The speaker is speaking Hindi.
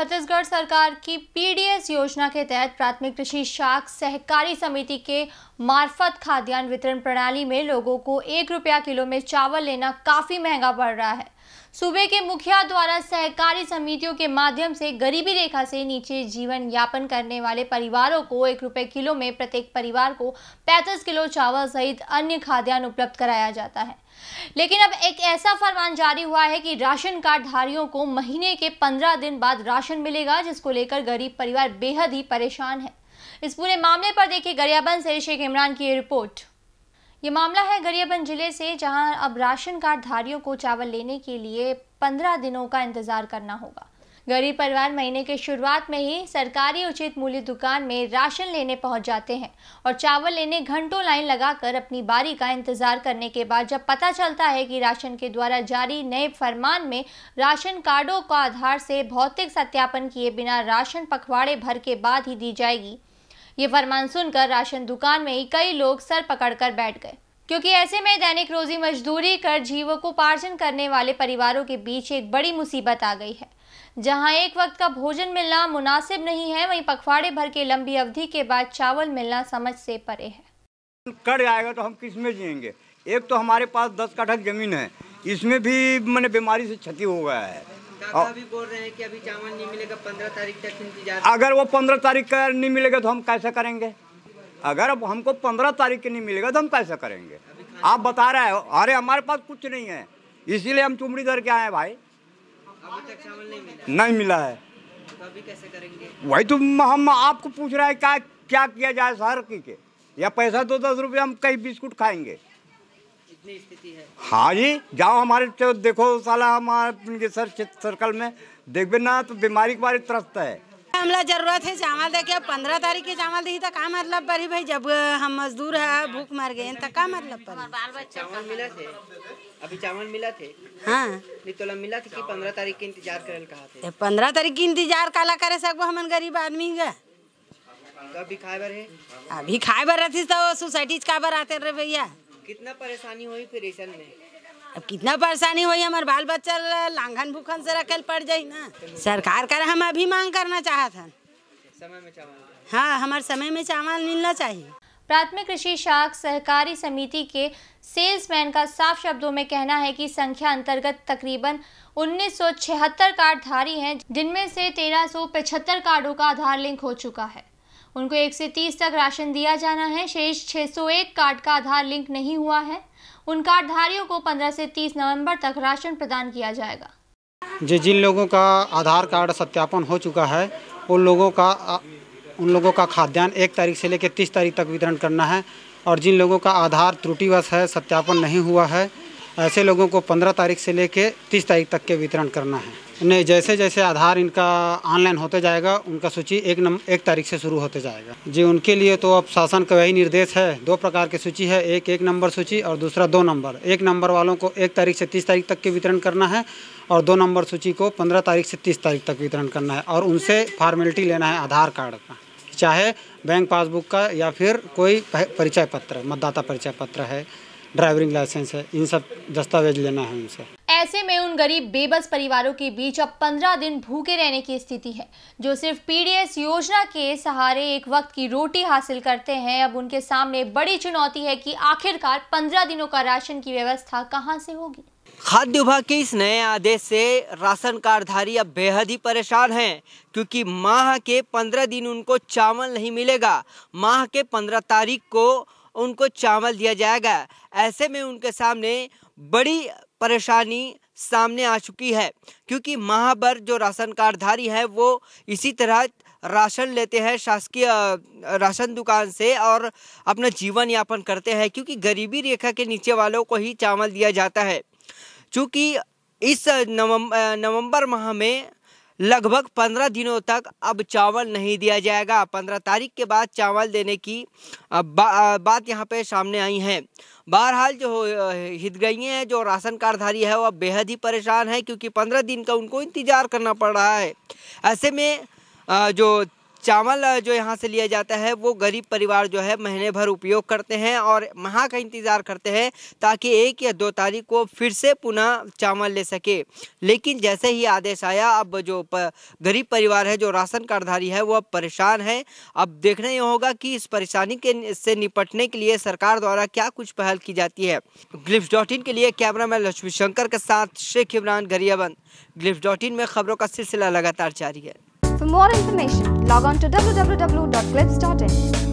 छत्तीसगढ़ सरकार की पीडीएस योजना के तहत प्राथमिक कृषि शाख सहकारी समिति के मार्फत खाद्यान्न वितरण प्रणाली में लोगों को एक रुपया किलो में चावल लेना काफ़ी महंगा पड़ रहा है सूबे के मुखिया द्वारा सहकारी समितियों के माध्यम से गरीबी रेखा से नीचे जीवन यापन करने वाले परिवारों को एक रुपए किलो में प्रत्येक परिवार को 35 किलो चावल सहित अन्य खाद्यान्न उपलब्ध कराया जाता है लेकिन अब एक ऐसा फरमान जारी हुआ है कि राशन कार्ड धारियों को महीने के पंद्रह दिन बाद राशन मिलेगा जिसको लेकर गरीब परिवार बेहद ही परेशान है इस पूरे मामले पर देखिए गरियाबंद से शेख इमरान की रिपोर्ट ये मामला है गरियाबंद जिले से जहां अब राशन कार्ड धारियों को चावल लेने के लिए पंद्रह दिनों का इंतजार करना होगा गरीब परिवार महीने के शुरुआत में ही सरकारी उचित मूल्य दुकान में राशन लेने पहुंच जाते हैं और चावल लेने घंटों लाइन लगाकर अपनी बारी का इंतजार करने के बाद जब पता चलता है कि राशन के द्वारा जारी नए फरमान में राशन कार्डों का आधार से भौतिक सत्यापन किए बिना राशन पखवाड़े भर के बाद ही दी जाएगी ये फरमान सुनकर राशन दुकान में ही कई लोग सर पकड़कर बैठ गए क्योंकि ऐसे में दैनिक रोजी मजदूरी कर को पार्जन करने वाले परिवारों के बीच एक बड़ी मुसीबत आ गई है जहां एक वक्त का भोजन मिलना मुनासिब नहीं है वहीं पखवाड़े भर के लंबी अवधि के बाद चावल मिलना समझ से परे है कट जाएगा तो हम किस में जियेंगे एक तो हमारे पास दस कठक जमीन है इसमें भी मैंने बीमारी से क्षति हो गया है भी बोल रहे हैं कि अभी चावल नहीं मिलेगा पंद्रह तारीख तक इंतजार अगर वो पंद्रह तारीख का नहीं मिलेगा तो हम कैसे करेंगे अगर अब हमको पंद्रह तारीख के नहीं मिलेगा तो हम कैसे करेंगे आप बता रहे हो अरे हमारे पास कुछ नहीं है इसीलिए हम चुमड़ी धर के आए हैं भाई अभी तक चावल नहीं मिला नहीं मिला है तो अभी कैसे करेंगे वही तो हम आपको पूछ रहे हैं क्या क्या किया जाए सर की के या पैसा दो दस रुपये हम कहीं बिस्कुट खाएंगे इतनी है हाँ जी जाओ हमारे तो देखो साला हमारे सर सर्कल में देखे ना तो बीमारी के बारे त्रस्त है हमला जरूरत है चावल देखे पंद्रह तारीख के चावल दी तो का मतलब पड़ी भाई जब हम मजदूर है भूख मर गए तो का मतलब पड़ी चावल मिला थे अभी चावल मिला थे हाँ नहीं तो मिला थे कि पंद्रह तारीख के इंतजार करे कहा थे तो पंद्रह तारीख के इंतजार काला करे सकबो हमन गरीब आदमी का तो अभी खाए बर है अभी खाए बर रहती तो सोसाइटी का बर आते रहे भैया कितना परेशानी हुई फिर ऐसा में अब कितना परेशानी हुई हमारे बाल बच्चा लांघन भूखन से रखल पड़ जाए ना सरकार कर हम अभी मांग करना चाहत समय में चावल हाँ हमारे समय में चावल मिलना चाहिए प्राथमिक कृषि शाख सहकारी समिति के सेल्समैन का साफ शब्दों में कहना है कि संख्या अंतर्गत तकरीबन 1976 धारी हैं जिनमें से 1375 कार्डों का आधार लिंक हो चुका है उनको एक से तीस तक राशन दिया जाना है शेष 601 कार्ड का आधार लिंक नहीं हुआ है उन कार्डधारियों को 15 से 30 नवंबर तक राशन प्रदान किया जाएगा जी जिन लोगों का आधार कार्ड सत्यापन हो चुका है उन लोगों का उन लोगों का खाद्यान्न एक तारीख से लेकर तीस तारीख तक वितरण करना है और जिन लोगों का आधार त्रुटिवश है सत्यापन नहीं हुआ है ऐसे लोगों को पंद्रह तारीख से लेके तीस तारीख तक के वितरण करना है नहीं जैसे जैसे आधार इनका ऑनलाइन होते जाएगा उनका सूची एक नम एक तारीख से शुरू होते जाएगा जी उनके लिए तो अब शासन का वही निर्देश है दो प्रकार की सूची है एक एक नंबर सूची और दूसरा दो नंबर एक नंबर वालों को एक तारीख से तीस तारीख तक के वितरण करना है और दो नंबर सूची को पंद्रह तारीख से तीस तारीख तक वितरण करना है और उनसे फॉर्मेलिटी लेना है आधार कार्ड का चाहे बैंक पासबुक का या फिर कोई परिचय पत्र मतदाता परिचय पत्र है ड्राइविंग लाइसेंस है इन सब दस्तावेज लेना है उनसे ऐसे में उन गरीब बेबस परिवारों के बीच अब पंद्रह दिन भूखे रहने की स्थिति है जो सिर्फ पीडीएस योजना के सहारे एक वक्त की रोटी हासिल करते हैं अब उनके सामने बड़ी चुनौती है कि आखिरकार पंद्रह दिनों का राशन की व्यवस्था कहाँ से होगी खाद्य विभाग के इस नए आदेश से राशन कार्डधारी अब बेहद ही परेशान हैं क्योंकि माह के पंद्रह दिन उनको चावल नहीं मिलेगा माह के पंद्रह तारीख को उनको चावल दिया जाएगा ऐसे में उनके सामने बड़ी परेशानी सामने आ चुकी है क्योंकि माह जो राशन कार्डधारी है वो इसी तरह राशन लेते हैं शासकीय राशन दुकान से और अपना जीवन यापन करते हैं क्योंकि गरीबी रेखा के नीचे वालों को ही चावल दिया जाता है चूँकि इस नवम नवंबर माह में लगभग पंद्रह दिनों तक अब चावल नहीं दिया जाएगा पंद्रह तारीख के बाद चावल देने की बा, बात यहाँ पे सामने आई है बहरहाल जो हितग्रही हैं जो राशन कार्डधारी है वह बेहद ही परेशान है क्योंकि पंद्रह दिन का उनको इंतज़ार करना पड़ रहा है ऐसे में जो चावल जो यहाँ से लिया जाता है वो गरीब परिवार जो है महीने भर उपयोग करते हैं और माह का इंतज़ार करते हैं ताकि एक या दो तारीख को फिर से पुनः चावल ले सके लेकिन जैसे ही आदेश आया अब जो गरीब परिवार है जो राशन कार्डधारी है अब परेशान है अब देखना ये होगा कि इस परेशानी के से निपटने के लिए सरकार द्वारा क्या कुछ पहल की जाती है ग्लिप्स डॉट इन के लिए कैमरा मैन लक्ष्मी शंकर के साथ Sheikh Imran Gariaband Glibs dot in में खबरों का सिलसिला लगातार जारी है For more information, Log on to www.clips.in.